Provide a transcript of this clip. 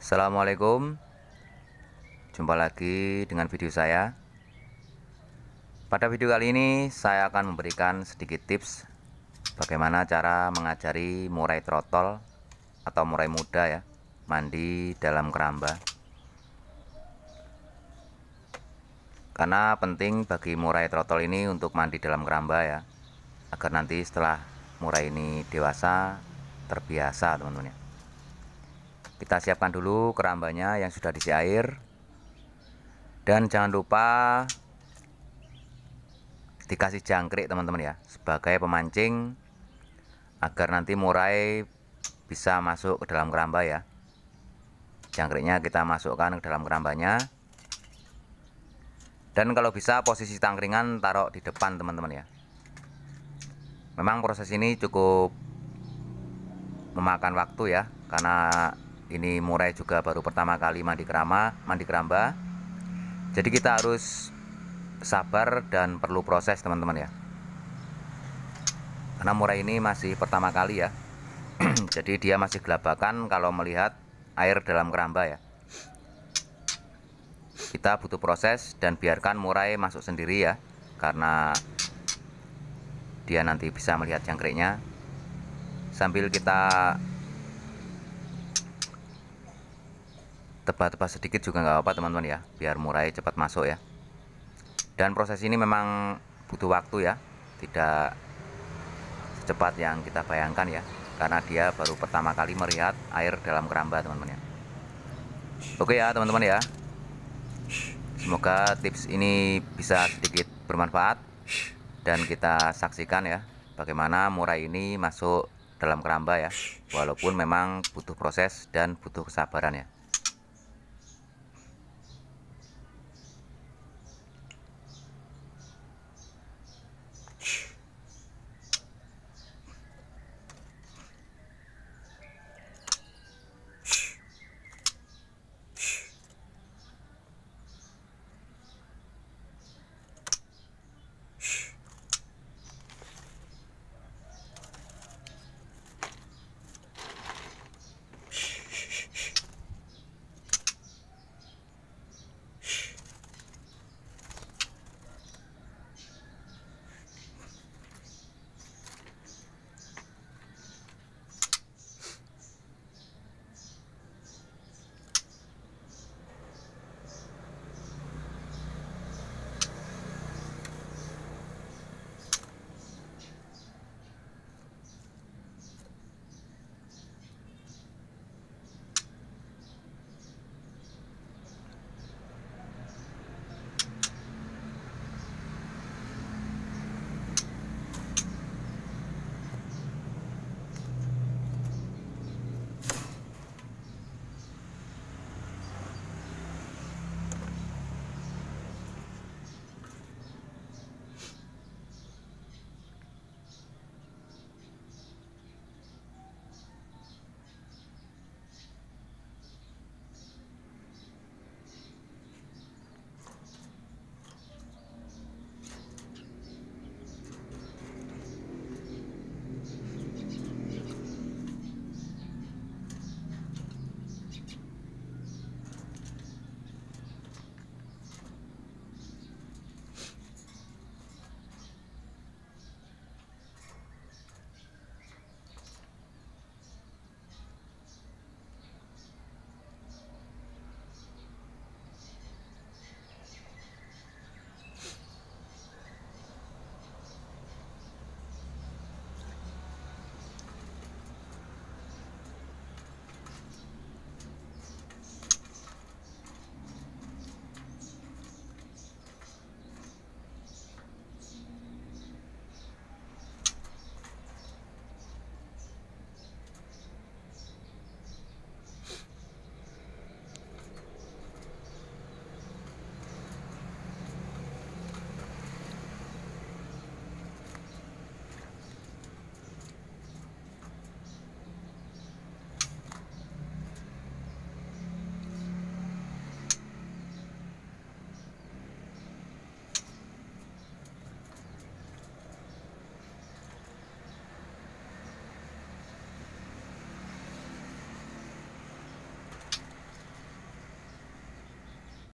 Assalamualaikum Jumpa lagi dengan video saya Pada video kali ini saya akan memberikan sedikit tips Bagaimana cara mengajari murai trotol Atau murai muda ya Mandi dalam keramba Karena penting bagi murai trotol ini untuk mandi dalam keramba ya Agar nanti setelah murai ini dewasa Terbiasa teman-teman ya kita siapkan dulu kerambanya yang sudah diisi air dan jangan lupa dikasih jangkrik teman-teman ya sebagai pemancing agar nanti murai bisa masuk ke dalam keramba ya jangkriknya kita masukkan ke dalam kerambanya dan kalau bisa posisi tangkringan taruh di depan teman-teman ya memang proses ini cukup memakan waktu ya karena ini murai juga baru pertama kali mandi kerama mandi keramba jadi kita harus sabar dan perlu proses teman-teman ya karena murai ini masih pertama kali ya jadi dia masih gelabakan kalau melihat air dalam keramba ya kita butuh proses dan biarkan murai masuk sendiri ya karena dia nanti bisa melihat jangkriknya sambil kita tebal-tebal sedikit juga nggak apa-apa teman-teman ya biar murai cepat masuk ya dan proses ini memang butuh waktu ya tidak secepat yang kita bayangkan ya karena dia baru pertama kali melihat air dalam keramba teman-teman ya oke ya teman-teman ya semoga tips ini bisa sedikit bermanfaat dan kita saksikan ya bagaimana murai ini masuk dalam keramba ya walaupun memang butuh proses dan butuh kesabaran ya